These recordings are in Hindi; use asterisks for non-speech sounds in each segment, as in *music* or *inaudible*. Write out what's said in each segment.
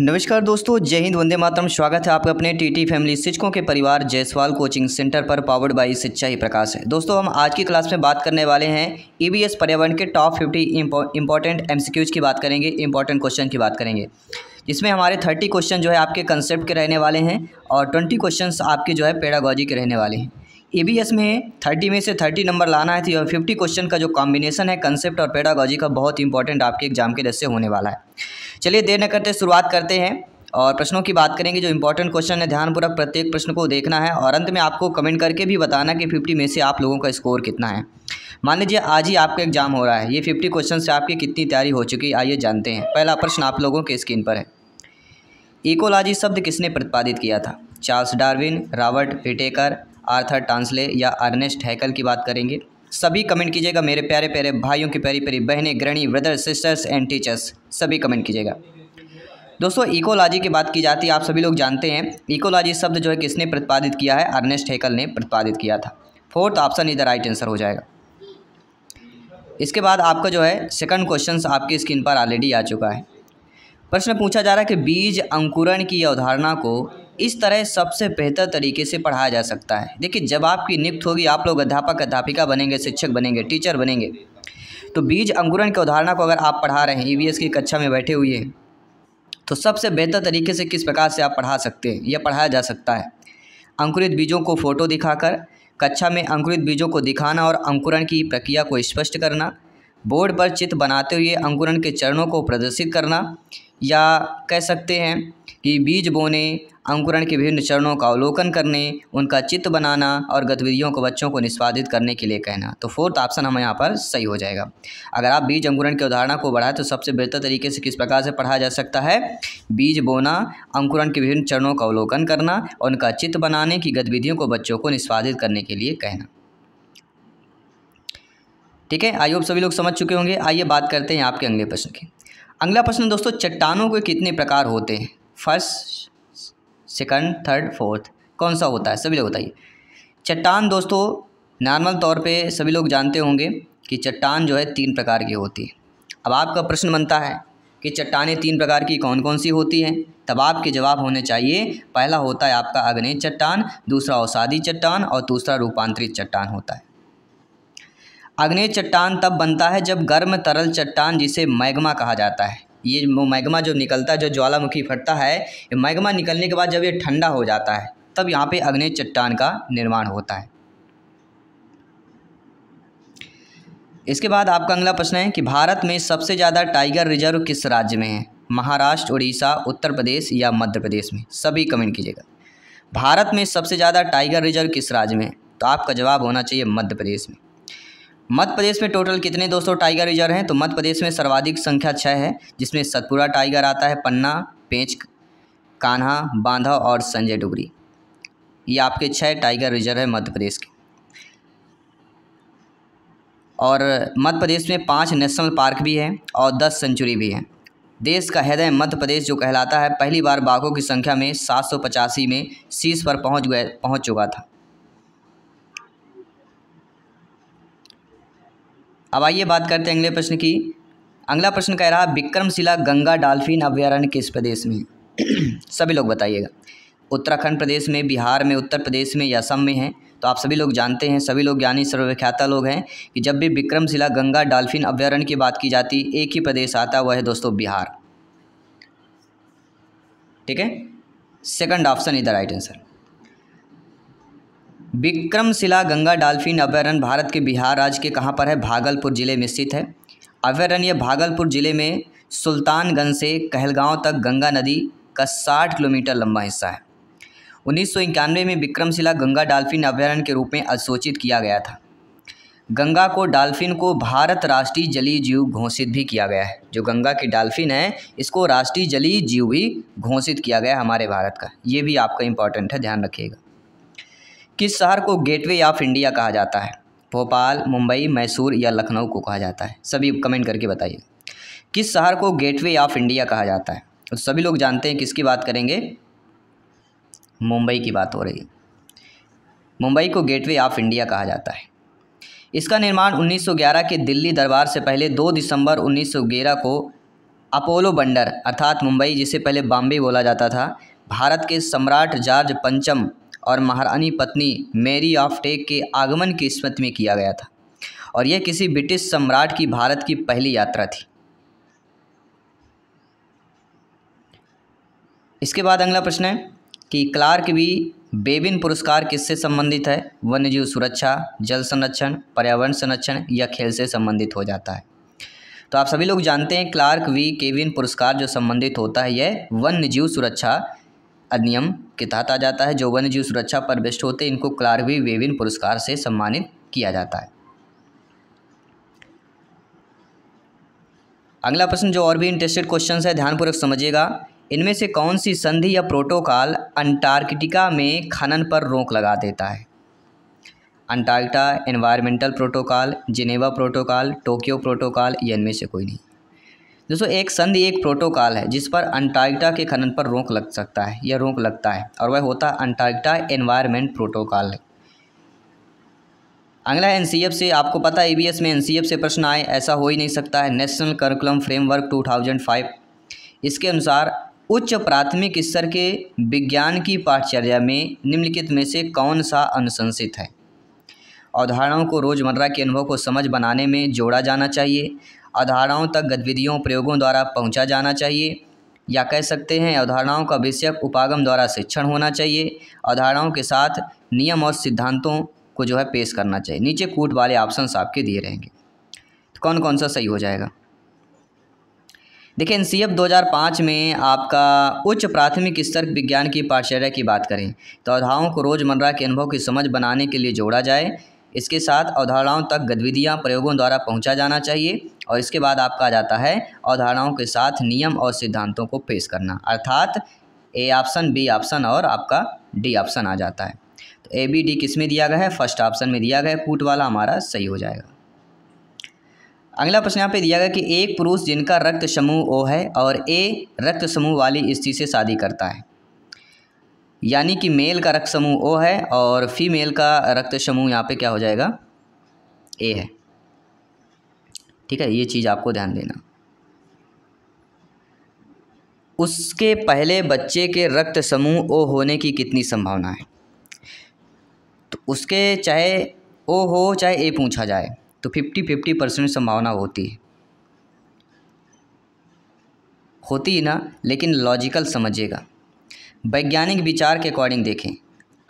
नमस्कार दोस्तों जय हिंद वंदे मातरम स्वागत है आपका अपने टीटी फैमिली शिक्षकों के परिवार जयसवाल कोचिंग सेंटर पर पावर्ड बाई शिक्षा ही प्रकाश है दोस्तों हम आज की क्लास में बात करने वाले हैं ईबीएस e पर्यावरण के टॉप फिफ्टी इंपॉर्टेंट एमसीक्यूज की बात करेंगे इंपॉर्टेंट क्वेश्चन की बात करेंगे इसमें हमारे थर्टी क्वेश्चन जो है आपके कंसेप्ट के रहने वाले हैं और ट्वेंटी क्वेश्चन आपके जो है पेडागॉजी के रहने वाले हैं ए बी एस में थर्टी में से थर्टी नंबर लाना है तो फिफ्टी क्वेश्चन का जो कॉम्बिनेशन है कंसेप्ट और पेडागॉजी का बहुत इंपॉर्टेंट आपके एग्जाम के दृष्टि होने वाला है चलिए देर न करते शुरुआत करते हैं और प्रश्नों की बात करेंगे जो इंपॉर्टेंट क्वेश्चन है ध्यानपूर्वक प्रत्येक प्रश्न को देखना है और अंत में आपको कमेंट करके भी बताना कि फिफ्टी में से आप लोगों का स्कोर कितना है मान लीजिए आज ही आपका एग्जाम हो रहा है ये फिफ्टी क्वेश्चन से आपकी कितनी तैयारी हो चुकी है आइए जानते हैं पहला प्रश्न आप लोगों के स्क्रीन पर है इकोलॉजी शब्द किसने प्रतिपादित किया था Charles Darwin Robert Whittaker Arthur Tansley या अर्नेस्ट हैकल की बात करेंगे सभी कमेंट कीजिएगा मेरे प्यारे प्यारे भाइयों की प्यारी प्यारी बहनें ग्रहणी ब्रदर सिस्टर्स एंड टीचर्स सभी कमेंट कीजिएगा दोस्तों इकोलॉजी की बात की जाती है आप सभी लोग जानते हैं इकोलॉजी शब्द जो है किसने प्रतिपादित किया है अर्नेस्ट हैकल ने प्रतिपादित किया था फोर्थ ऑप्शन इधर राइट आंसर हो जाएगा इसके बाद आपका जो है सेकंड क्वेश्चन आपकी स्क्रीन पर ऑलरेडी आ चुका है प्रश्न पूछा जा रहा है कि बीज अंकुरण की अवधारणा को इस तरह सबसे बेहतर तरीके से पढ़ाया जा सकता है देखिए जब आपकी नियुक्त होगी आप लोग अध्यापक अध्यापिका बनेंगे शिक्षक बनेंगे टीचर बनेंगे तो बीज अंकुरण की उदाहरणा को अगर आप पढ़ा रहे हैं ई e की कक्षा में बैठे हुए हैं तो सबसे बेहतर तरीके से किस प्रकार से आप पढ़ा सकते हैं या पढ़ाया जा सकता है अंकुरित बीजों को फ़ोटो दिखाकर कक्षा में अंकुरित बीजों को दिखाना और अंकुरण की प्रक्रिया को स्पष्ट करना बोर्ड पर चित्र बनाते हुए अंकुरण के चरणों को प्रदर्शित करना या कह सकते हैं कि बीज बोने अंकुरण के विभिन्न चरणों का अवलोकन करने उनका चित्त बनाना और गतिविधियों को बच्चों को निष्पादित करने के लिए कहना तो फोर्थ ऑप्शन हमें यहाँ पर सही हो जाएगा अगर आप बीज अंकुरण की उदाहरणा को बढ़ाएं तो सबसे बेहतर तरीके से किस प्रकार से पढ़ाया जा सकता है बीज बोना अंकुरण के विभिन्न चरणों का अवलोकन करना और उनका चित्त बनाने की गतिविधियों को बच्चों को निष्पादित करने के लिए कहना ठीक है आई होप सभी लोग समझ चुके होंगे आइए बात करते हैं आपके अगले प्रश्न की अगला प्रश्न दोस्तों चट्टानों के कितने प्रकार होते हैं फर्स्ट सेकंड थर्ड फोर्थ कौन सा होता है सभी लोग बताइए चट्टान दोस्तों नॉर्मल तौर पे सभी लोग जानते होंगे कि चट्टान जो है तीन प्रकार की होती है अब आपका प्रश्न बनता है कि चट्टानें तीन प्रकार की कौन कौन सी होती हैं तब आपके जवाब होने चाहिए पहला होता है आपका अग्नि चट्टान दूसरा औसादी चट्टान और दूसरा रूपांतरित चट्टान होता है अग्नि चट्टान तब बनता है जब गर्म तरल चट्टान जिसे मैग्मा कहा जाता है ये मैग्मा जो निकलता है जो ज्वालामुखी फटता है मैग्मा निकलने के बाद जब ये ठंडा हो जाता है तब यहाँ पे अग्नेय चट्टान का निर्माण होता है इसके बाद आपका अगला प्रश्न है कि भारत में सबसे ज़्यादा टाइगर रिजर्व किस राज्य में है महाराष्ट्र उड़ीसा उत्तर प्रदेश या मध्य प्रदेश में सभी कमेंट कीजिएगा भारत में सबसे ज़्यादा टाइगर रिजर्व किस राज्य में है तो आपका जवाब होना चाहिए मध्य प्रदेश में मध्य प्रदेश में टोटल कितने दोस्तों टाइगर रिजर्व हैं तो मध्य प्रदेश में सर्वाधिक संख्या छः है जिसमें सतपुरा टाइगर आता है पन्ना पेंच कान्हा बांधा और संजय डुगरी ये आपके छः टाइगर रिजर्व है मध्य प्रदेश के और मध्य प्रदेश में पाँच नेशनल पार्क भी हैं और दस सेंचुरी भी हैं देश का हृदय मध्य प्रदेश जो कहलाता है पहली बार बाघों की संख्या में सात में शीर्ष पर पहुँच गए पहुँच चुका था अब आइए बात करते हैं अगले प्रश्न की अगला प्रश्न कह रहा है विक्रमशिला गंगा डाल्फिन अभ्यारण्य किस प्रदेश में *clears throat* सभी लोग बताइएगा उत्तराखंड प्रदेश में बिहार में उत्तर प्रदेश में या असम में है तो आप सभी लोग जानते हैं सभी लोग ज्ञानी सर्वख्याता लोग हैं कि जब भी विक्रमशिला गंगा डाल्फिन अभ्यारण्य की बात की जाती एक ही प्रदेश आता वह है दोस्तों बिहार ठीक है सेकंड ऑप्शन इधर right answer Vikramshila Ganga dolphin अभ्यारण्य भारत के बिहार राज्य के कहाँ पर है भागलपुर जिले में स्थित है अभ्यारण्य भागलपुर जिले में सुल्तानगंज से कहलगांव तक गंगा नदी का 60 किलोमीटर लंबा हिस्सा है उन्नीस में विक्रमशिला गंगा डाल्फिन अभ्यारण्य के रूप में अधिसूचित किया गया था गंगा को डाल्फिन को भारत राष्ट्रीय जलीय जीव घोषित भी किया गया है जो गंगा की डाल्फिन है इसको राष्ट्रीय जलीय जीव भी घोषित किया गया है हमारे भारत का ये भी आपका इंपॉर्टेंट है ध्यान रखिएगा किस शहर को गेटवे ऑफ इंडिया कहा जाता है भोपाल मुंबई मैसूर या लखनऊ को कहा जाता है सभी कमेंट करके बताइए किस शहर को गेटवे ऑफ इंडिया कहा जाता है तो सभी लोग जानते हैं किसकी बात करेंगे मुंबई की बात हो रही है मुंबई को गेटवे ऑफ इंडिया कहा जाता है इसका निर्माण 1911 के दिल्ली दरबार से पहले 2 दिसंबर 1911 को अपोलो बंडर अर्थात मुंबई जिसे पहले बॉम्बे बोला जाता था भारत के सम्राट जॉर्ज पंचम और महारानी पत्नी मैरी ऑफ टेक के आगमन की स्मृति में किया गया था और यह किसी ब्रिटिश सम्राट की भारत की पहली यात्रा थी इसके बाद अगला प्रश्न है कि क्लार्क भी बेबिन पुरस्कार किससे संबंधित है वन्यजीव सुरक्षा जल संरक्षण पर्यावरण संरक्षण या खेल से संबंधित हो जाता है तो आप सभी लोग जानते हैं क्लार्क वी केविन पुरस्कार जो संबंधित होता है यह वन्यजीव सुरक्षा अधिनियम के तहत आ जाता है जो वन्य जीव सुरक्षा पर बेस्ट होते इनको क्लार्वी वेविन पुरस्कार से सम्मानित किया जाता है अगला प्रश्न जो और भी इंटरेस्टेड क्वेश्चन है ध्यानपूर्वक समझिएगा इनमें से कौन सी संधि या प्रोटोकॉल अंटार्कटिका में खनन पर रोक लगा देता है Antarctic environmental protocol Geneva protocol Tokyo protocol ये इनमें से कोई नहीं दोस्तों एक संधि एक प्रोटोकॉल है जिस पर अंटार्कटिका के खनन पर रोक लग सकता है या रोक लगता है और वह होता है अंटार्कटिका एनवायरमेंट प्रोटोकॉल अगला एन सी एफ से आपको पता है ई e में एन सी एफ़ से प्रश्न आए ऐसा हो ही नहीं सकता है नेशनल करिकुलम फ्रेमवर्क 2005 इसके अनुसार उच्च प्राथमिक स्तर के विज्ञान की पाठचर्या में निम्नलिखित में से कौन सा अनुशंसित है अवधारणाओं को रोजमर्रा के अनुभव को समझ बनाने में जोड़ा जाना चाहिए अवधारणाओं तक गतिविधियों प्रयोगों द्वारा पहुंचा जाना चाहिए या कह सकते हैं अवधारणाओं का विषयक उपागम द्वारा शिक्षण होना चाहिए अवधारणाओं के साथ नियम और सिद्धांतों को जो है पेश करना चाहिए नीचे कूट वाले ऑप्शन आपके दिए रहेंगे तो कौन कौन सा सही हो जाएगा देखिए एन सी में आपका उच्च प्राथमिक स्तर विज्ञान की पाठचर्या की बात करें तो अवधाओं को रोजमर्रा के अनुभव की समझ बनाने के लिए जोड़ा जाए इसके साथ अवधारणाओं तक गतिविधियाँ प्रयोगों द्वारा पहुँचा जाना चाहिए और इसके बाद आपका आ जाता है अवधारणाओं के साथ नियम और सिद्धांतों को पेश करना अर्थात ए ऑप्शन बी ऑप्शन और आपका डी ऑप्शन आ जाता है तो ए बी डी किस में दिया गया है फर्स्ट ऑप्शन में दिया गया है कूट वाला हमारा सही हो जाएगा अगला प्रश्न यहाँ पे दिया गया कि एक पुरुष जिनका रक्त समूह ओ है और ए रक्त समूह वाली स्त्री से शादी करता है यानी कि मेल का रक्त समूह ओ है और फीमेल का रक्त समूह यहाँ पे क्या हो जाएगा ए है ठीक है ये चीज़ आपको ध्यान देना उसके पहले बच्चे के रक्त समूह ओ होने की कितनी संभावना है तो उसके चाहे ओ हो चाहे ए पूछा जाए तो फिफ्टी फिफ्टी परसेंट संभावना होती है होती ही ना लेकिन लॉजिकल समझिएगा वैज्ञानिक विचार के अकॉर्डिंग देखें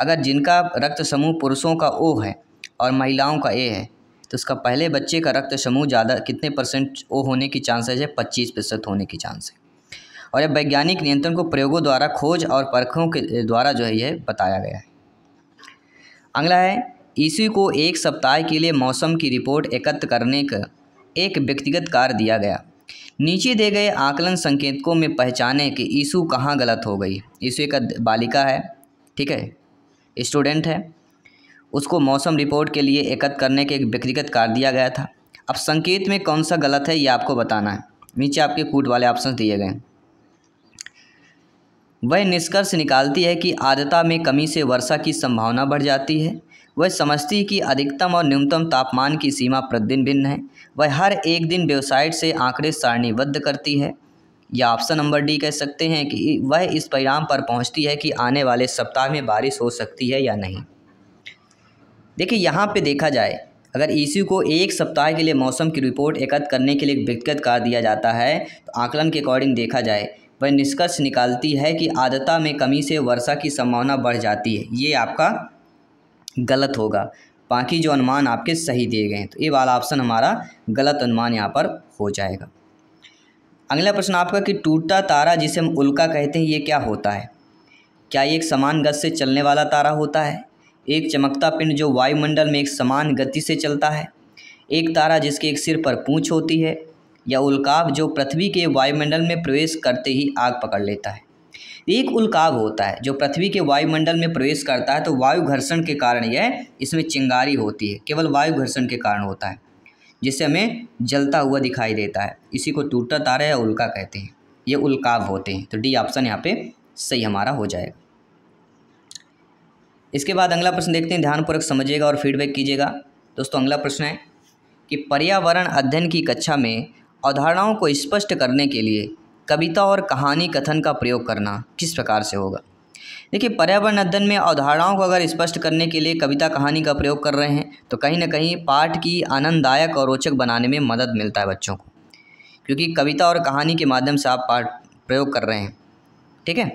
अगर जिनका रक्त समूह पुरुषों का ओ है और महिलाओं का ए है तो उसका पहले बच्चे का रक्त समूह ज़्यादा कितने परसेंट ओ होने की चांसेज है पच्चीस प्रतिशत होने की चांस है और यह वैज्ञानिक नियंत्रण को प्रयोगों द्वारा खोज और परखों के द्वारा जो है यह बताया गया है अगला है इसी को एक सप्ताह के लिए मौसम की रिपोर्ट एकत्र करने का एक व्यक्तिगत कार्य दिया गया नीचे दे गए आकलन संकेतकों में पहचाने कि ईशू कहाँ गलत हो गई ईशु एक बालिका है ठीक है स्टूडेंट है उसको मौसम रिपोर्ट के लिए एकत्र करने के एक व्यक्तिगत कार्य दिया गया था अब संकेत में कौन सा गलत है ये आपको बताना है नीचे आपके कूट वाले ऑप्शन दिए गए वह निष्कर्ष निकालती है कि आद्रता में कमी से वर्षा की संभावना बढ़ जाती है वह समझती कि अधिकतम और न्यूनतम तापमान की सीमा प्रतिदिन भिन्न है वह हर एक दिन वेबसाइट से आंकड़े सारणीबद्ध करती है या ऑप्शन नंबर डी कह सकते हैं कि वह इस परिणाम पर पहुंचती है कि आने वाले सप्ताह में बारिश हो सकती है या नहीं देखिए यहाँ पे देखा जाए अगर ईसीयू को एक सप्ताह के लिए मौसम की रिपोर्ट एकत्र करने के लिए व्यक्तिगत कर दिया जाता है तो आकलन के अकॉर्डिंग देखा जाए वह निष्कर्ष निकालती है कि आदता में कमी से वर्षा की संभावना बढ़ जाती है ये आपका गलत होगा बाकी जो अनुमान आपके सही दिए गए हैं तो ये वाला ऑप्शन हमारा गलत अनुमान यहाँ पर हो जाएगा अगला प्रश्न आपका कि टूटता तारा जिसे हम उल्का कहते हैं ये क्या होता है क्या ये एक समान गति से चलने वाला तारा होता है एक चमकता पिंड जो वायुमंडल में एक समान गति से चलता है एक तारा जिसके एक सिर पर पूँछ होती है या उल्काव जो पृथ्वी के वायुमंडल में प्रवेश करते ही आग पकड़ लेता है एक उल्काग होता है जो पृथ्वी के वायुमंडल में प्रवेश करता है तो वायु घर्षण के कारण यह इसमें चिंगारी होती है केवल वायु घर्षण के कारण होता है जिससे हमें जलता हुआ दिखाई देता है इसी को टूटा तारा या उल्का कहते हैं ये उल्काग होते हैं तो डी ऑप्शन यहाँ पे सही हमारा हो जाएगा इसके बाद अगला प्रश्न देखते हैं ध्यानपूर्वक समझिएगा और फीडबैक कीजिएगा दोस्तों अगला प्रश्न है कि पर्यावरण अध्ययन की कक्षा में अवधारणाओं को स्पष्ट करने के लिए कविता और कहानी कथन का प्रयोग करना किस प्रकार से होगा देखिए पर्यावरण अध्ययन में अवधारणाओं को अगर स्पष्ट करने के लिए कविता कहानी का प्रयोग कर रहे हैं तो कहीं ना कहीं पाठ की आनंददायक और रोचक बनाने में मदद मिलता है बच्चों को क्योंकि कविता और कहानी के माध्यम से आप पाठ प्रयोग कर रहे हैं ठीक है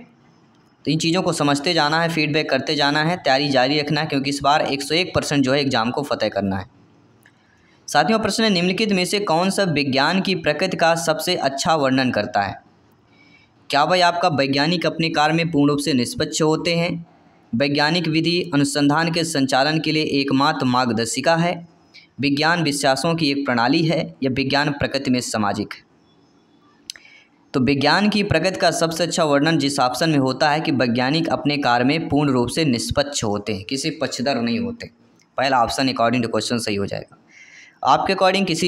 तो इन चीज़ों को समझते जाना है फीडबैक करते जाना है तैयारी जारी रखना है क्योंकि इस बार 101 परसेंट जो है एग्ज़ाम को फतेह करना है साथियों प्रश्न निम्नलिखित में से कौन सा विज्ञान की प्रकृति का सबसे अच्छा वर्णन करता है क्या भाई आपका वैज्ञानिक अपने कार्य में पूर्ण रूप से निष्पक्ष होते हैं वैज्ञानिक विधि अनुसंधान के संचालन के लिए एकमात्र मार्गदर्शिका है विज्ञान विश्वासों की एक प्रणाली है या विज्ञान प्रकृति में सामाजिक है तो विज्ञान की प्रगति का सबसे अच्छा वर्णन जिस ऑप्शन में होता है कि वैज्ञानिक अपने कार्य में पूर्ण रूप से निष्पक्ष होते हैं किसी पक्षधर नहीं होते पहला ऑप्शन अकॉर्डिंग टू क्वेश्चन सही हो जाएगा आपके अकॉर्डिंग किसी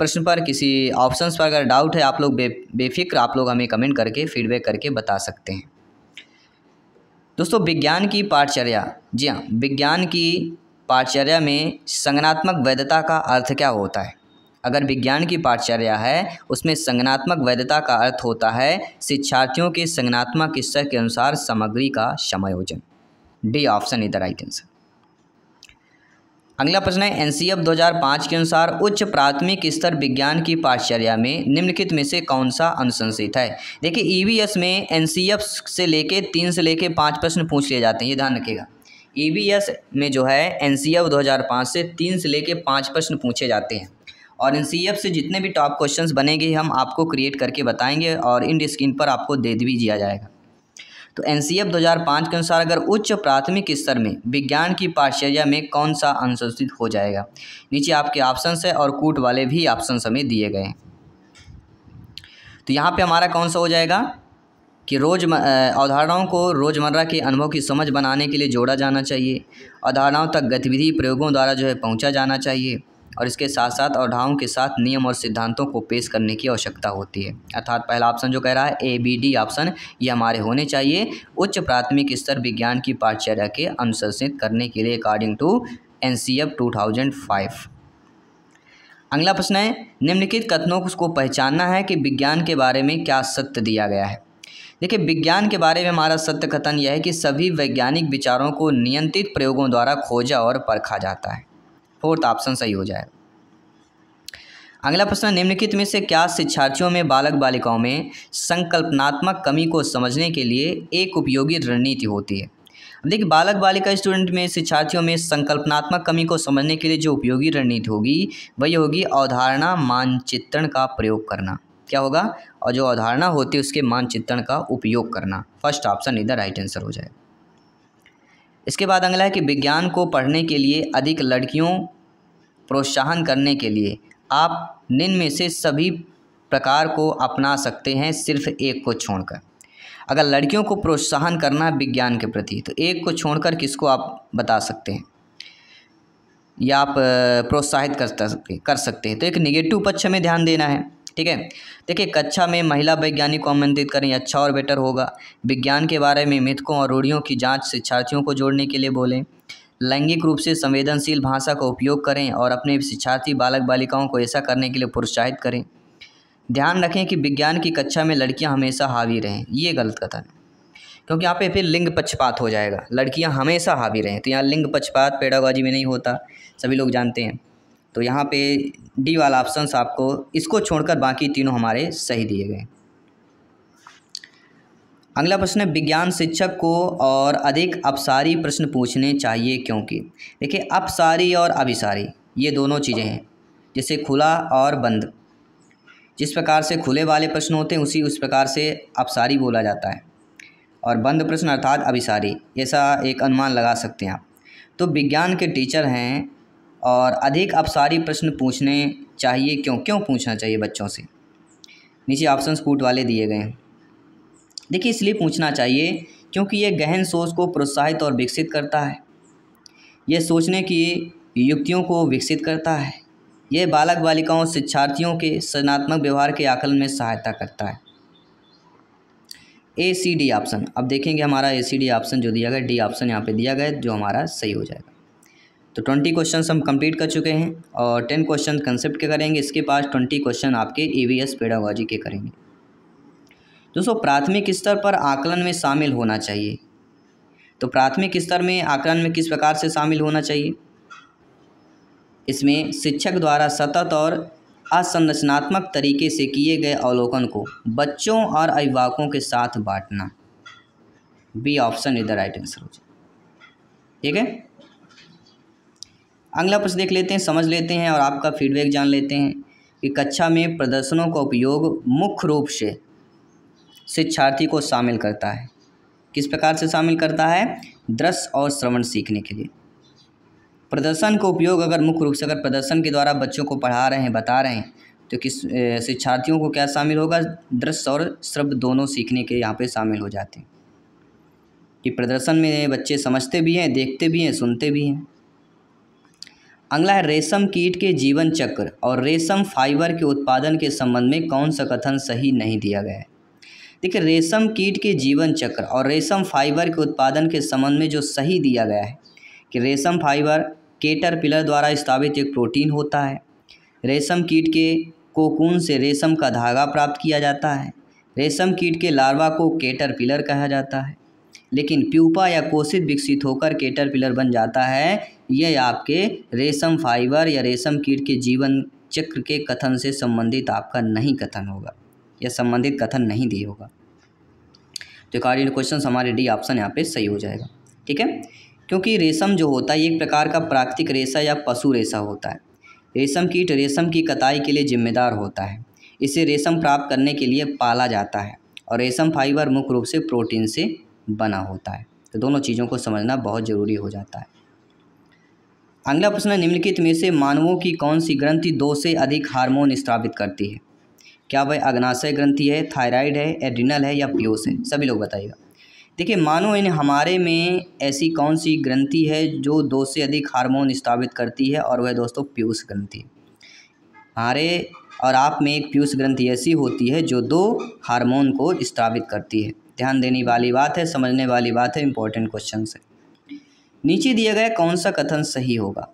प्रश्न पर किसी ऑप्शंस पर अगर डाउट है आप लोग बे बेफिक्र आप लोग हमें कमेंट करके फीडबैक करके बता सकते हैं दोस्तों विज्ञान की पाठचर्या जी हाँ विज्ञान की पाठचर्या में संगनात्मक वैधता का अर्थ क्या होता है अगर विज्ञान की पाठचर्या है उसमें संगनात्मक वैधता का अर्थ होता है शिक्षार्थियों के संगनात्मक स्तर के अनुसार सामग्री का समायोजन डी ऑप्शन इधर राइट आंसर अगला प्रश्न है एनसीएफ 2005 के अनुसार उच्च प्राथमिक स्तर विज्ञान की पाठचर्या में निम्नलिखित में से कौन सा अनुशंसित है देखिए ईवीएस e में एनसीएफ से लेके तीन से लेके पाँच प्रश्न पूछ लिए जाते हैं ये ध्यान रखिएगा ईवीएस e में जो है एनसीएफ 2005 से तीन से लेके पाँच प्रश्न पूछे जाते हैं और एन से जितने भी टॉप क्वेश्चन बनेंगे हम आपको क्रिएट करके बताएंगे और इन स्क्रीन पर आपको दे भी दिया जाएगा तो एन सी एफ दो हज़ार पाँच के अनुसार अगर उच्च प्राथमिक स्तर में विज्ञान की पाठचर्या में कौन सा अनुसूचित हो जाएगा नीचे आपके ऑप्शन है और कूट वाले भी ऑप्शन हमें दिए गए हैं तो यहाँ पे हमारा कौन सा हो जाएगा कि रोज अवधारणाओं को रोज़मर्रा के अनुभव की समझ बनाने के लिए जोड़ा जाना चाहिए अवधारणाओं तक गतिविधि प्रयोगों द्वारा जो है पहुँचा जाना चाहिए और इसके साथ साथ अवधाओं के साथ नियम और सिद्धांतों को पेश करने की आवश्यकता होती है अर्थात पहला ऑप्शन जो कह रहा है ए बी डी ऑप्शन ये हमारे होने चाहिए उच्च प्राथमिक स्तर विज्ञान की पाठचर्या के अनुशंसित करने के लिए according to N C F two thousand five अगला प्रश्न है निम्नलिखित कथनों को पहचानना है कि विज्ञान के बारे में क्या सत्य दिया गया है देखिए विज्ञान के बारे में हमारा सत्य कथन यह है कि सभी वैज्ञानिक विचारों को नियंत्रित प्रयोगों द्वारा खोजा और परखा जाता है फोर्थ ऑप्शन तो सही हो जाएगा अगला प्रश्न निम्नलिखित में से क्या शिक्षार्थियों में बालक बालिकाओं में संकल्पनात्मक कमी को समझने के लिए एक उपयोगी रणनीति होती है देखिए बालक बालिका स्टूडेंट में शिक्षार्थियों में संकल्पनात्मक कमी को समझने के लिए जो उपयोगी रणनीति होगी वही होगी अवधारणा मानचित्रण का प्रयोग करना क्या होगा और जो अवधारणा होती है उसके मानचित्रण का उपयोग करना फर्स्ट ऑप्शन इधर राइट आंसर हो जाएगा इसके बाद अगला है कि विज्ञान को पढ़ने के लिए अधिक लड़कियों प्रोत्साहन करने के लिए आप निन्न में से सभी प्रकार को अपना सकते हैं सिर्फ एक को छोड़कर अगर लड़कियों को प्रोत्साहन करना है विज्ञान के प्रति तो एक को छोड़कर किसको आप बता सकते हैं या आप प्रोत्साहित कर सकते कर सकते हैं तो एक निगेटिव पक्ष में ध्यान देना है ठीक है देखिए कक्षा में महिला वैज्ञानिक को आमंत्रित करें अच्छा और बेटर होगा विज्ञान के बारे में मिथकों और रूढ़ियों की जाँच शिक्षार्थियों को जोड़ने के लिए बोलें लैंगिक रूप से संवेदनशील भाषा का उपयोग करें और अपने शिक्षार्थी बालक बालिकाओं को ऐसा करने के लिए प्रोत्साहित करें ध्यान रखें कि विज्ञान की कक्षा में लड़कियां हमेशा हावी रहें ये गलत कथन है क्योंकि यहाँ पे फिर लिंग पक्षपात हो जाएगा लड़कियाँ हमेशा हावी रहें तो यहाँ लिंग पक्षपात पेडागॉजी में नहीं होता सभी लोग जानते हैं तो यहाँ पे डी वाला ऑप्शन आपको इसको छोड़कर बाकी तीनों हमारे सही दिए गए अगला प्रश्न है विज्ञान शिक्षक को और अधिक अपसारी प्रश्न पूछने चाहिए क्योंकि देखिए अपसारी और अभिसारी ये दोनों चीज़ें हैं जैसे खुला और बंद जिस प्रकार से खुले वाले प्रश्न होते हैं उसी उस प्रकार से अपसारी बोला जाता है और बंद प्रश्न अर्थात अभिसारी ऐसा एक अनुमान लगा सकते हैं आप तो विज्ञान के टीचर हैं और अधिक अपसारी प्रश्न पूछने चाहिए क्यों क्यों पूछना चाहिए बच्चों से नीचे ऑप्शन कूट वाले दिए गए हैं देखिए इसलिए पूछना चाहिए क्योंकि ये गहन सोच को प्रोत्साहित और विकसित करता है ये सोचने की युक्तियों को विकसित करता है ये बालक बालिकाओं शिक्षार्थियों के सृजनात्मक व्यवहार के आकलन में सहायता करता है ए सी डी ऑप्शन अब देखेंगे हमारा ए सी डी ऑप्शन जो दिया गया डी ऑप्शन यहाँ पे दिया गया जो हमारा सही हो जाएगा तो ट्वेंटी क्वेश्चन हम कंप्लीट कर चुके हैं और टेन क्वेश्चन कंसेप्ट के करेंगे इसके पास ट्वेंटी क्वेश्चन आपके ई वी एस पेडागोजी के करेंगे दोस्तों प्राथमिक स्तर पर आकलन में शामिल होना चाहिए तो प्राथमिक स्तर में आकलन में किस प्रकार से शामिल होना चाहिए इसमें शिक्षक द्वारा सतत और असंरचनात्मक तरीके से किए गए अवलोकन को बच्चों और अभिभावकों के साथ बांटना बी ऑप्शन इधर राइट आंसर हो जाए ठीक है अगला प्रश्न देख लेते हैं समझ लेते हैं और आपका फीडबैक जान लेते हैं कि कक्षा में प्रदर्शनों का उपयोग मुख्य रूप से शिक्षार्थी को शामिल करता है किस प्रकार से शामिल करता है दृश्य और श्रवण सीखने के लिए प्रदर्शन का उपयोग अगर मुख्य रूप से अगर प्रदर्शन के द्वारा बच्चों को पढ़ा रहे हैं बता रहे हैं तो किस शिक्षार्थियों को क्या शामिल होगा दृश्य और श्रव्य दोनों सीखने के यहाँ पे शामिल हो जाते हैं कि प्रदर्शन में बच्चे समझते भी हैं देखते भी हैं सुनते भी हैं अगला है रेशम कीट के जीवन चक्र और रेशम फाइबर के उत्पादन के संबंध में कौन सा कथन सही नहीं दिया गया है देखिए रेशम कीट के जीवन चक्र और रेशम फाइबर के उत्पादन के संबंध में जो सही दिया गया है कि रेशम फाइबर केटर पिलर द्वारा स्थापित एक प्रोटीन होता है रेशम कीट के कोकून से रेशम का धागा प्राप्त किया जाता है रेशम कीट के लार्वा को केटर पिलर कहा जाता है लेकिन प्यूपा या कोशित विकसित होकर केटर पिलर बन जाता है ये आपके रेशम फाइबर या रेशम कीट के जीवन चक्र के कथन से संबंधित आपका नहीं कथन होगा या संबंधित कथन नहीं दिए होगा तो अकॉर्डिंग क्वेश्चन हमारे डी ऑप्शन यहाँ पे सही हो जाएगा ठीक है क्योंकि रेशम जो होता है एक प्रकार का प्राकृतिक रेशा या पशु रेशा होता है रेशम कीट रेशम की कताई के लिए जिम्मेदार होता है इसे रेशम प्राप्त करने के लिए पाला जाता है और रेशम फाइबर मुख्य रूप से प्रोटीन से बना होता है तो दोनों चीज़ों को समझना बहुत ज़रूरी हो जाता है अगला प्रश्न निम्नलिखित में से मानवों की कौन सी ग्रंथि दो से अधिक हार्मोन स्थापित करती है क्या वह अग्नाशय ग्रंथि है थायराइड है एड्रिनल है या पियोस है सभी लोग बताइएगा देखिए मानो इन हमारे में ऐसी कौन सी ग्रंथि है जो दो से अधिक हार्मोन स्थापित करती है और वह दोस्तों पीयूष ग्रंथि हमारे और आप में एक पीयूष ग्रंथि ऐसी होती है जो दो हार्मोन को स्थापित करती है ध्यान देने वाली बात है समझने वाली बात है इंपॉर्टेंट क्वेश्चन है नीचे दिया गया कौन सा कथन सही होगा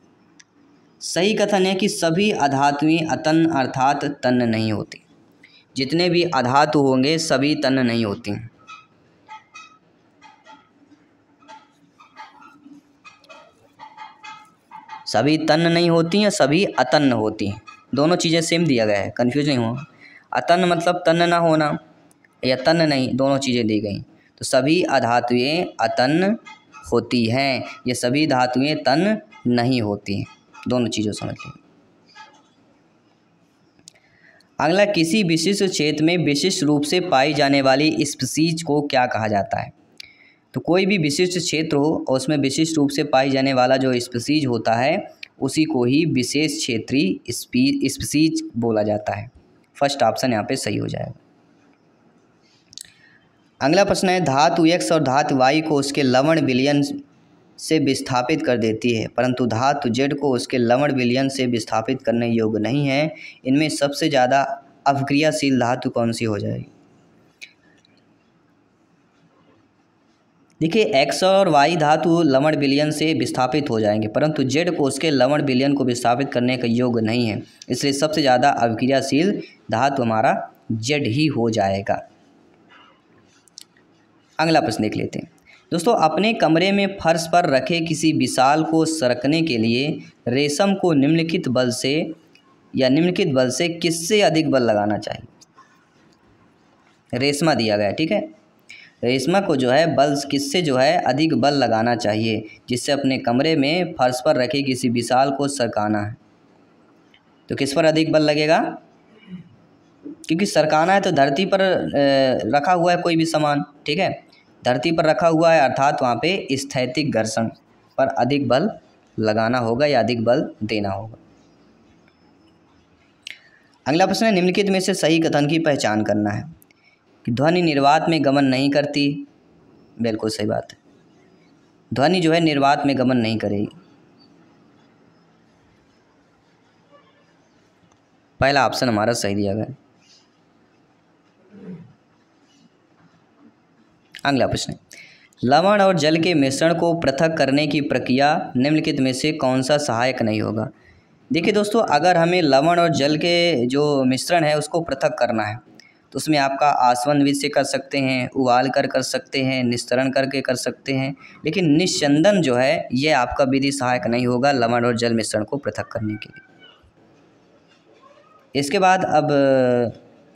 सही कथन है कि सभी अधात्मी अतन अर्थात तन नहीं होती जितने भी अधातु होंगे सभी तन नहीं होती सभी तन नहीं होती या सभी अतन होती हैं दोनों चीज़ें सेम दिया गया है कन्फ्यूज नहीं हुआ अतन मतलब तन ना होना या तन नहीं दोनों चीज़ें दी गई तो सभी अधातुएँ अतन होती हैं ये सभी धातुएं तन नहीं होती हैं दोनों चीज़ों समझ लीजिए अगला किसी विशिष्ट क्षेत्र में विशिष्ट रूप से पाई जाने वाली स्पीसीज को क्या कहा जाता है तो कोई भी विशिष्ट क्षेत्र हो और उसमें विशिष्ट रूप से पाई जाने वाला जो स्पीसीज होता है उसी को ही विशेष क्षेत्रीय स्पीसीज बोला जाता है फर्स्ट ऑप्शन यहाँ पे सही हो जाएगा अगला प्रश्न है धातु एक्स और धातु वाई को उसके लवण विलियन से विस्थापित कर देती है परंतु धातु जेड को उसके लवण विलियन से विस्थापित करने योग्य नहीं है इनमें सबसे ज़्यादा अवक्रियाशील धातु कौन सी हो जाएगी देखिए एक्स और वाई धातु लवण विलियन से विस्थापित हो जाएंगे परंतु जेड को उसके लवण विलियन को विस्थापित करने का योग नहीं है इसलिए सबसे ज़्यादा अवक्रियाशील धातु हमारा जेड ही हो जाएगा अगला प्रश्न देख लेते हैं दोस्तों अपने कमरे में फर्श पर रखे किसी विशाल को सरकने के लिए रेशम को निम्नलिखित बल से या निम्नलिखित बल से किससे अधिक बल लगाना चाहिए रेशमा दिया गया ठीक है रेशमा को जो है बल किससे जो है अधिक बल लगाना चाहिए जिससे अपने कमरे में फर्श पर रखे किसी विशाल को सरकाना है तो किस पर अधिक बल लगेगा क्योंकि सरकाना है तो धरती पर रखा हुआ है कोई भी सामान ठीक है धरती पर रखा हुआ है अर्थात वहाँ पे स्थैतिक घर्षण पर अधिक बल लगाना होगा या अधिक बल देना होगा अगला प्रश्न है निम्नलिखित में से सही कथन की पहचान करना है कि ध्वनि निर्वात में गमन नहीं करती बिल्कुल सही बात है ध्वनि जो है निर्वात में गमन नहीं करेगी पहला ऑप्शन हमारा सही दिया गया अगला प्रश्न लवण और जल के मिश्रण को पृथक करने की प्रक्रिया निम्नलिखित में से कौन सा सहायक नहीं होगा देखिए दोस्तों अगर हमें लवण और जल के जो मिश्रण है उसको पृथक करना है तो उसमें आपका आसवन विधि से कर सकते हैं उबाल कर कर सकते हैं निस्तरण करके कर सकते हैं लेकिन निश्चंदन जो है ये आपका विधि सहायक नहीं होगा लवण और जल मिश्रण को पृथक करने के लिए इसके बाद अब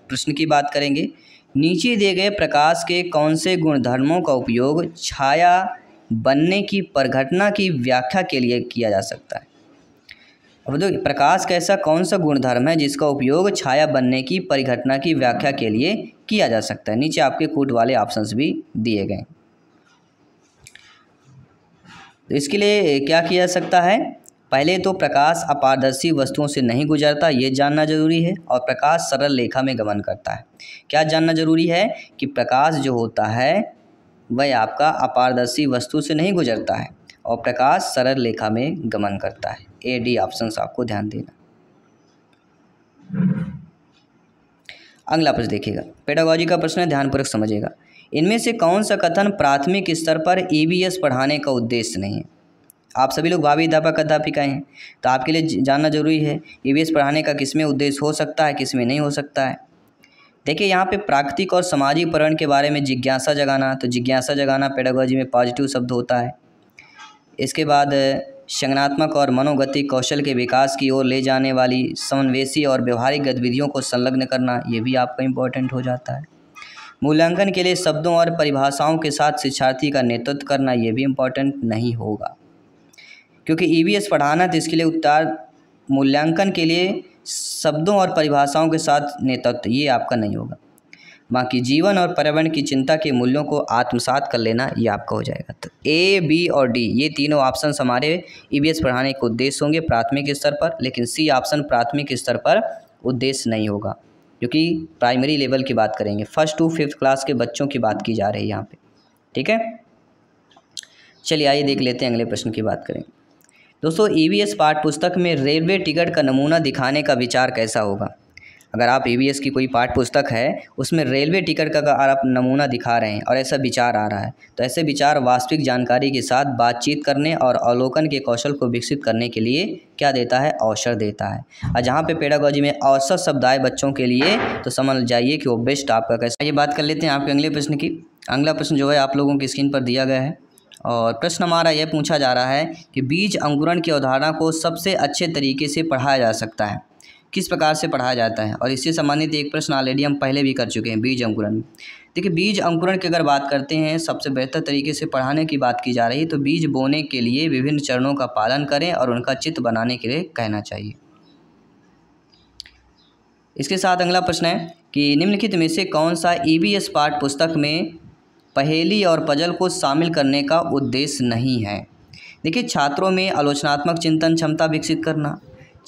प्रश्न की बात करेंगे नीचे दिए गए प्रकाश के कौन से गुणधर्मों का उपयोग छाया बनने की परघटना की व्याख्या के लिए किया जा सकता है अब देखो प्रकाश का ऐसा कौन सा गुणधर्म है जिसका उपयोग छाया बनने की परिघटना की व्याख्या के लिए किया जा सकता है नीचे आपके कूट वाले ऑप्शंस भी दिए गए तो इसके लिए क्या किया जा सकता है पहले तो प्रकाश अपारदर्शी वस्तुओं से नहीं गुजरता ये जानना जरूरी है और प्रकाश सरल रेखा में गमन करता है क्या जानना जरूरी है कि प्रकाश जो होता है वह आपका अपारदर्शी वस्तु से नहीं गुजरता है और प्रकाश सरल रेखा में गमन करता है ए डी ऑप्शन आपको ध्यान देना अगला प्रश्न देखिएगा पेडागोजी का प्रश्न है ध्यानपूर्वक समझिएगा इनमें से कौन सा कथन प्राथमिक स्तर पर एस e पढ़ाने का उद्देश्य नहीं है आप सभी लोग भावी अध्यापक अध्यापिका हैं तो आपके लिए जानना जरूरी है ई पढ़ाने का किसमें उद्देश्य हो सकता है किस में नहीं हो सकता है देखिए यहाँ पे प्राकृतिक और सामाजिक समाजीकरण के बारे में जिज्ञासा जगाना तो जिज्ञासा जगाना पेडागोजी में पॉजिटिव शब्द होता है इसके बाद संगनात्मक और मनोगति कौशल के विकास की ओर ले जाने वाली समन्वेषी और व्यवहारिक गतिविधियों को संलग्न करना ये भी आपका इम्पोर्टेंट हो जाता है मूल्यांकन के लिए शब्दों और परिभाषाओं के साथ शिक्षार्थी का नेतृत्व करना ये भी इम्पोर्टेंट नहीं होगा क्योंकि ईवीएस e पढ़ाना तो इसके लिए उत्तर मूल्यांकन के लिए शब्दों और परिभाषाओं के साथ नेतृत्व ये आपका नहीं होगा बाकी जीवन और पर्यावरण की चिंता के मूल्यों को आत्मसात कर लेना ये आपका हो जाएगा तो ए बी और डी ये तीनों ऑप्शन हमारे ई e पढ़ाने के उद्देश्य होंगे प्राथमिक स्तर पर लेकिन सी ऑप्शन प्राथमिक स्तर पर उद्देश्य नहीं होगा क्योंकि प्राइमरी लेवल की बात करेंगे फर्स्ट टू फिफ्थ क्लास के बच्चों की बात की जा रही है यहाँ पे ठीक है चलिए आइए देख लेते हैं अगले प्रश्न की बात करें दोस्तों ईवीएस e पाठ पुस्तक में रेलवे टिकट का नमूना दिखाने का विचार कैसा होगा अगर आप ई e की कोई पाठ पुस्तक है उसमें रेलवे टिकट का आप नमूना दिखा रहे हैं और ऐसा विचार आ रहा है तो ऐसे विचार वास्तविक जानकारी के साथ बातचीत करने और अवलोकन के कौशल को विकसित करने के लिए क्या देता है अवसर देता है और जहाँ पे पेडागोजी में अवसर शब्द आए बच्चों के लिए तो समझ जाइए कि वो बेस्ट आपका कैसे ये बात कर लेते हैं आपके अगले प्रश्न की अगला प्रश्न जो है आप लोगों की स्क्रीन पर दिया गया है और प्रश्न हमारा यह पूछा जा रहा है कि बीज अंकुरण की अवधारणा को सबसे अच्छे तरीके से पढ़ाया जा सकता है किस प्रकार से पढ़ाया जाता है और इससे संबंधित एक प्रश्न ऑलरेडी हम पहले भी कर चुके हैं बीज अंकुरण में देखिए बीज अंकुरण की अगर बात करते हैं सबसे बेहतर तरीके से पढ़ाने की बात की जा रही है तो बीज बोने के लिए विभिन्न चरणों का पालन करें और उनका चित्र बनाने के लिए कहना चाहिए इसके साथ अगला प्रश्न है कि निम्नलिखित में से कौन सा ई e बी एस पाठ पुस्तक में पहेली और पजल को शामिल करने का उद्देश्य नहीं है देखिए छात्रों में आलोचनात्मक चिंतन क्षमता विकसित करना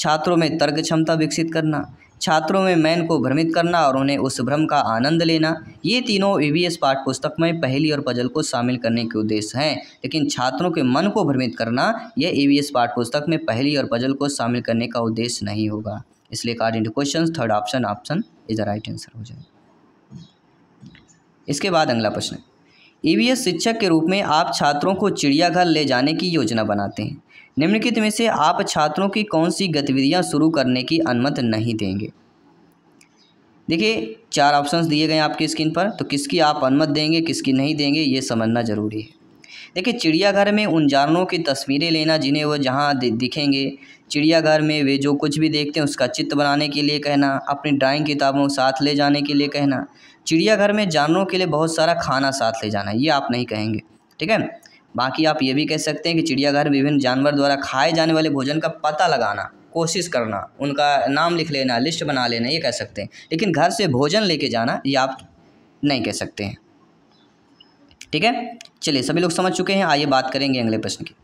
छात्रों में तर्क क्षमता विकसित करना छात्रों में मैन को भ्रमित करना और उन्हें उस भ्रम का आनंद लेना ये तीनों ई e वी एस पाठ पुस्तक में पहली और पजल को शामिल करने के उद्देश्य हैं लेकिन छात्रों के मन को भ्रमित करना यह ई e वी एस पाठ पुस्तक में पहली और पजल को शामिल करने का उद्देश्य नहीं होगा इसलिए कार्ड question third option option is the right answer हो जाए इसके बाद अगला प्रश्न ई e शिक्षक के रूप में आप छात्रों को चिड़ियाघर ले जाने की योजना बनाते हैं निम्नलिखित में से आप छात्रों की कौन सी गतिविधियां शुरू करने की अनुमति नहीं देंगे देखिए चार ऑप्शंस दिए गए आपके स्क्रीन पर तो किसकी आप अनुमति देंगे किसकी नहीं देंगे ये समझना ज़रूरी है देखिए चिड़ियाघर में उन जानवरों की तस्वीरें लेना जिन्हें वो जहाँ दिखेंगे चिड़ियाघर में वे जो कुछ भी देखते हैं उसका चित्र बनाने के लिए कहना अपनी ड्राइंग किताबों साथ ले जाने के लिए कहना चिड़ियाघर में जानवरों के लिए बहुत सारा खाना साथ ले जाना ये आप नहीं कहेंगे ठीक है बाकी आप ये भी कह सकते हैं कि चिड़ियाघर विभिन्न जानवर द्वारा खाए जाने वाले भोजन का पता लगाना कोशिश करना उनका नाम लिख लेना लिस्ट बना लेना ये कह सकते हैं लेकिन घर से भोजन लेके जाना ये आप नहीं कह सकते हैं ठीक है चलिए सभी लोग समझ चुके हैं आइए बात करेंगे अगले प्रश्न की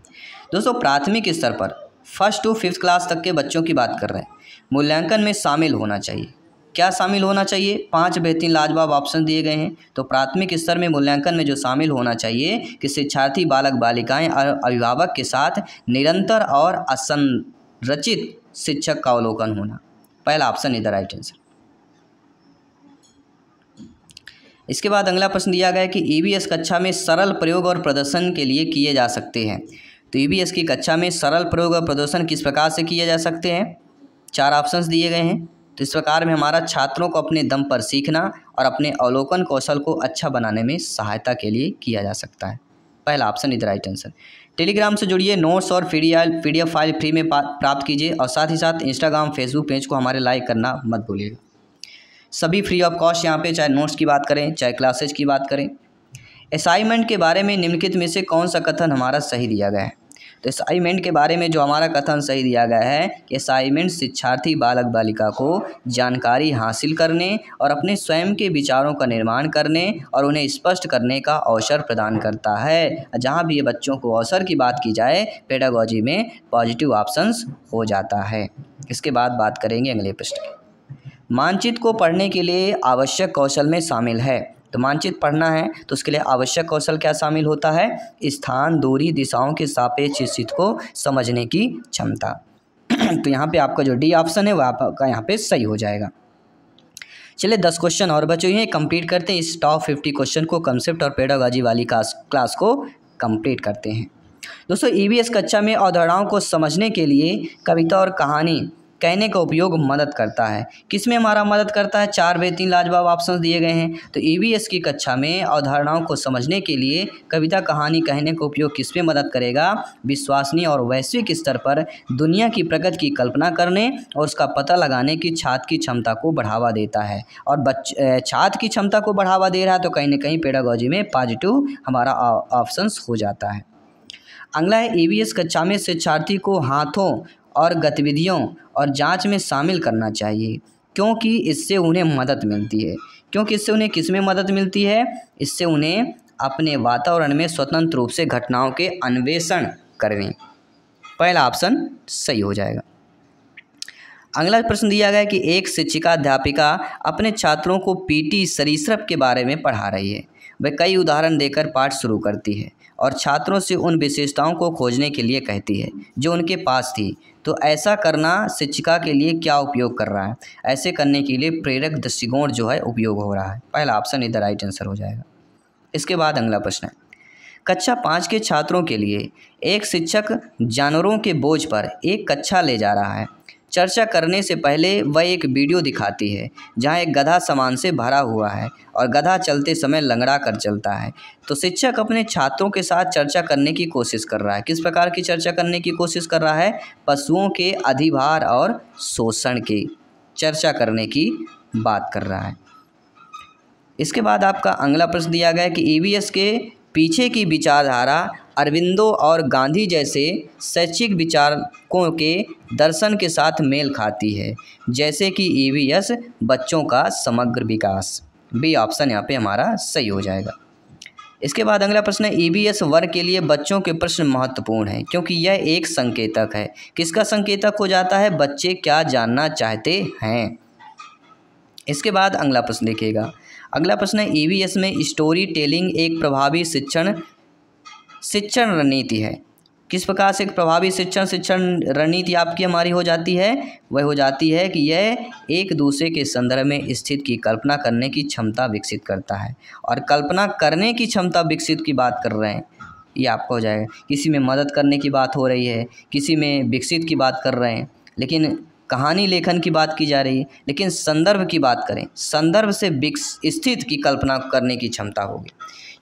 दोस्तों प्राथमिक स्तर पर फर्स्ट टू फिफ्थ क्लास तक के बच्चों की बात कर रहे हैं मूल्यांकन में शामिल होना चाहिए क्या शामिल होना चाहिए पांच बेहतरीन लाजवाब ऑप्शन दिए गए हैं तो प्राथमिक स्तर में मूल्यांकन में जो शामिल होना चाहिए कि शिक्षार्थी बालक बालिकाएं और अभिभावक के साथ निरंतर और असंरचित शिक्षक का अवलोकन होना पहला ऑप्शन इधर राइट आंसर इसके बाद अगला प्रश्न दिया गया कि ई e कक्षा में सरल प्रयोग और प्रदर्शन के लिए किए जा सकते हैं तो ई की कक्षा में सरल प्रयोग और प्रदर्शन किस प्रकार से किए जा सकते हैं चार ऑप्शंस दिए गए हैं तो इस प्रकार में हमारा छात्रों को अपने दम पर सीखना और अपने अवलोकन कौशल को अच्छा बनाने में सहायता के लिए किया जा सकता है पहला ऑप्शन इधर राइट आंसर टेलीग्राम से जुड़िए नोट्स और पी डी फाइल फ्री में प्राप्त कीजिए और साथ ही साथ इंस्टाग्राम फेसबुक पेज को हमारे लाइक करना मत भूलिएगा सभी फ्री ऑफ कॉस्ट यहाँ पे चाहे नोट्स की बात करें चाहे क्लासेज की बात करें असाइनमेंट के बारे में निम्नलिखित में से कौन सा कथन हमारा सही दिया गया है तो असाइनमेंट के बारे में जो हमारा कथन सही दिया गया है कि असाइनमेंट शिक्षार्थी बालक बालिका को जानकारी हासिल करने और अपने स्वयं के विचारों का निर्माण करने और उन्हें स्पष्ट करने का अवसर प्रदान करता है जहाँ भी ये बच्चों को अवसर की बात की जाए पेडागोजी में पॉजिटिव ऑप्शंस हो जाता है इसके बाद बात करेंगे अगले पृष्ठ मानचित्र को पढ़ने के लिए आवश्यक कौशल में शामिल है तो मानचित्र पढ़ना है तो उसके लिए आवश्यक कौशल क्या शामिल होता है स्थान दूरी दिशाओं के सापेक्ष स्थित को समझने की क्षमता *clears throat* तो यहाँ पे आपका जो डी ऑप्शन है वह आपका यहाँ पे सही हो जाएगा चलिए दस क्वेश्चन और बचे हुए हैं कंप्लीट करते हैं इस टॉप फिफ्टी क्वेश्चन को कंसेप्ट और पेडागॉजी वाली क्लास क्लास को कंप्लीट करते हैं दोस्तों ई e कक्षा में अवधारणाओं को समझने के लिए कविता और कहानी कहने का उपयोग मदद करता है किस में हमारा मदद करता है चार बेहतरीन लाजवाब ऑप्शन दिए गए हैं तो ई की कक्षा में अवधारणाओं को समझने के लिए कविता कहानी कहने का उपयोग किस में मदद करेगा विश्वसनीय और वैश्विक स्तर पर दुनिया की प्रगति की कल्पना करने और उसका पता लगाने की छात्र की क्षमता को बढ़ावा देता है और बच छात्र की क्षमता को बढ़ावा दे रहा है तो कहीं ना कहीं पेडागोजी में पॉजिटिव हमारा ऑप्शन हो जाता है अगला है ई कक्षा में शिक्षार्थी को हाथों और गतिविधियों और जांच में शामिल करना चाहिए क्योंकि इससे उन्हें मदद मिलती है क्योंकि इससे उन्हें किस में मदद मिलती है इससे उन्हें अपने वातावरण में स्वतंत्र रूप से घटनाओं के अन्वेषण करने पहला ऑप्शन सही हो जाएगा अगला प्रश्न दिया गया कि एक शिक्षिका अध्यापिका अपने छात्रों को पीटी सरीसृप के बारे में पढ़ा रही है वह कई उदाहरण देकर पाठ शुरू करती है और छात्रों से उन विशेषताओं को खोजने के लिए कहती है जो उनके पास थी तो ऐसा करना शिक्षिका के लिए क्या उपयोग कर रहा है ऐसे करने के लिए प्रेरक दृष्टिकोण जो है उपयोग हो रहा है पहला ऑप्शन इधर राइट आंसर हो जाएगा इसके बाद अगला प्रश्न है कक्षा पाँच के छात्रों के लिए एक शिक्षक जानवरों के बोझ पर एक कक्षा ले जा रहा है चर्चा करने से पहले वह एक वीडियो दिखाती है जहां एक गधा सामान से भरा हुआ है और गधा चलते समय लंगड़ा कर चलता है तो शिक्षक अपने छात्रों के साथ चर्चा करने की कोशिश कर रहा है किस प्रकार की चर्चा करने की कोशिश कर रहा है पशुओं के अधिभार और शोषण की चर्चा करने की बात कर रहा है इसके बाद आपका अगला प्रश्न दिया गया कि ई e के पीछे की विचारधारा अरविंदो और गांधी जैसे शैक्षिक विचारकों के दर्शन के साथ मेल खाती है जैसे कि ईवीएस e बच्चों का समग्र विकास बी ऑप्शन यहाँ पे हमारा सही हो जाएगा इसके बाद अगला प्रश्न है ईवीएस e वर्ग के लिए बच्चों के प्रश्न महत्वपूर्ण हैं क्योंकि यह एक संकेतक है किसका संकेतक हो जाता है बच्चे क्या जानना चाहते हैं इसके बाद अगला प्रश्न देखिएगा अगला प्रश्न है ई e में स्टोरी टेलिंग एक प्रभावी शिक्षण शिक्षण रणनीति है किस प्रकार से एक प्रभावी शिक्षण शिक्षण रणनीति आपकी हमारी हो जाती है वह हो जाती है कि यह एक दूसरे के संदर्भ में स्थित की कल्पना करने की क्षमता विकसित करता है और कल्पना करने की क्षमता विकसित की बात कर रहे हैं ये आपका हो जाएगा किसी में मदद करने की बात हो रही है किसी में विकसित की बात कर रहे हैं लेकिन कहानी लेखन की बात की जा रही है लेकिन संदर्भ की बात करें संदर्भ से विक्स स्थित की कल्पना करने की क्षमता होगी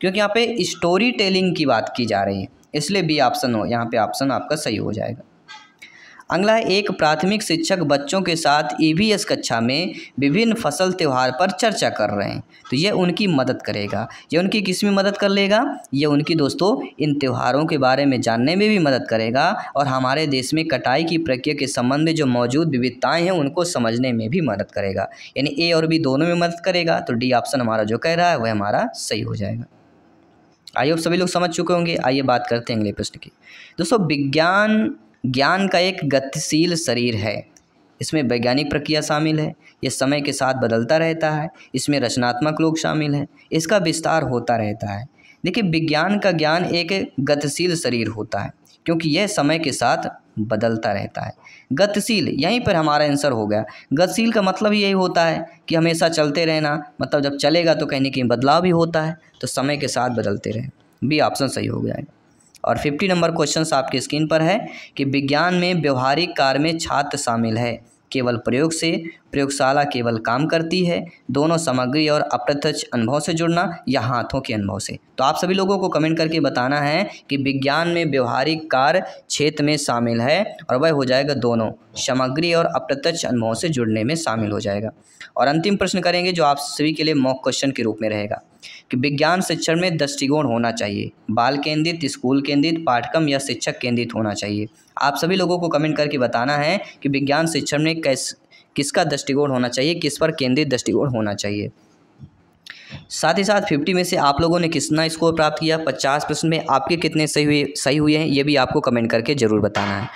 क्योंकि यहाँ पे स्टोरी टेलिंग की बात की जा रही है इसलिए बी ऑप्शन हो यहाँ पे ऑप्शन आपका सही हो जाएगा अगला एक प्राथमिक शिक्षक बच्चों के साथ ई e कक्षा में विभिन्न फसल त्यौहार पर चर्चा कर रहे हैं तो यह उनकी मदद करेगा यह उनकी किस में मदद कर लेगा यह उनकी दोस्तों इन त्यौहारों के बारे में जानने में भी मदद करेगा और हमारे देश में कटाई की प्रक्रिया के संबंध में जो मौजूद विविधताएँ हैं उनको समझने में भी मदद करेगा यानी ए और बी दोनों में मदद करेगा तो डी ऑप्शन हमारा जो कह रहा है वह हमारा सही हो जाएगा आइए आप सभी लोग समझ चुके होंगे आइए बात करते हैं अगले प्रश्न की दोस्तों विज्ञान ज्ञान का एक गतिशील शरीर है इसमें वैज्ञानिक प्रक्रिया शामिल है यह समय के साथ बदलता रहता है इसमें रचनात्मक लोग शामिल हैं इसका विस्तार होता रहता है देखिए विज्ञान का ज्ञान एक गतिशील शरीर होता है क्योंकि यह समय के साथ बदलता रहता है गतिशील यहीं पर हमारा आंसर हो गया गतिशील का मतलब यही होता है कि हमेशा चलते रहना मतलब जब चलेगा तो कहीं ना कहीं बदलाव भी होता है तो समय के साथ बदलते रहें भी ऑप्शन सही हो गया है और फिफ्टी नंबर क्वेश्चन आपकी स्क्रीन पर है कि विज्ञान में व्यवहारिक कार्य में छात्र शामिल है केवल प्रयोग से प्रयोगशाला केवल काम करती है दोनों सामग्री और अप्रत्यक्ष अनुभव से जुड़ना या हाथों के अनुभव से तो आप सभी लोगों को कमेंट करके बताना है कि विज्ञान में व्यवहारिक कार्य क्षेत्र में शामिल है और वह हो जाएगा दोनों सामग्री और अप्रत्यक्ष अनुभव से जुड़ने में शामिल हो जाएगा और अंतिम प्रश्न करेंगे जो आप सभी के लिए मॉक क्वेश्चन के रूप में रहेगा कि विज्ञान शिक्षण में दृष्टिकोण होना चाहिए बाल केंद्रित स्कूल केंद्रित पाठ्यक्रम या शिक्षक केंद्रित होना चाहिए आप सभी लोगों को कमेंट करके बताना है कि विज्ञान शिक्षण में कैस किसका दृष्टिकोण होना चाहिए किस पर केंद्रित दृष्टिकोण होना चाहिए साथ ही साथ फिफ्टी में से आप लोगों ने कितना स्कोर प्राप्त किया पचास प्रश्न में आपके कितने सही हुए सही हुए हैं ये भी आपको कमेंट करके ज़रूर बताना है